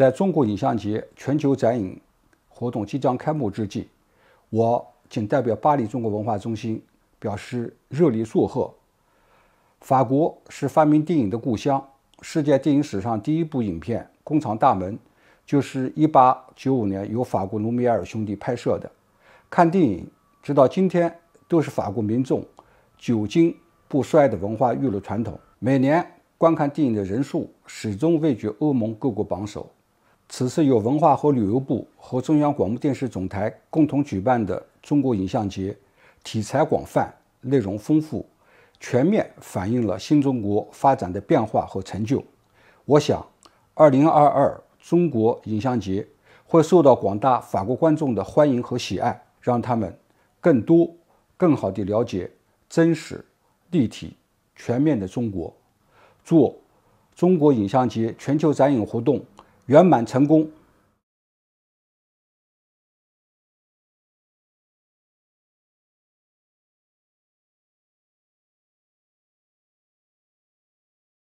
在中国影像节全球展影活动即将开幕之际，我谨代表巴黎中国文化中心，表示热烈祝贺。法国是发明电影的故乡，世界电影史上第一部影片《工厂大门》就是1895年由法国卢米埃尔兄弟拍摄的。看电影，直到今天都是法国民众久经不衰的文化娱乐传统，每年观看电影的人数始终位居欧盟各国榜首。此次由文化和旅游部和中央广播电视总台共同举办的中国影像节，题材广泛，内容丰富，全面反映了新中国发展的变化和成就。我想，二零二二中国影像节会受到广大法国观众的欢迎和喜爱，让他们更多、更好地了解真实、立体、全面的中国。祝中国影像节全球展演活动！圆满成功。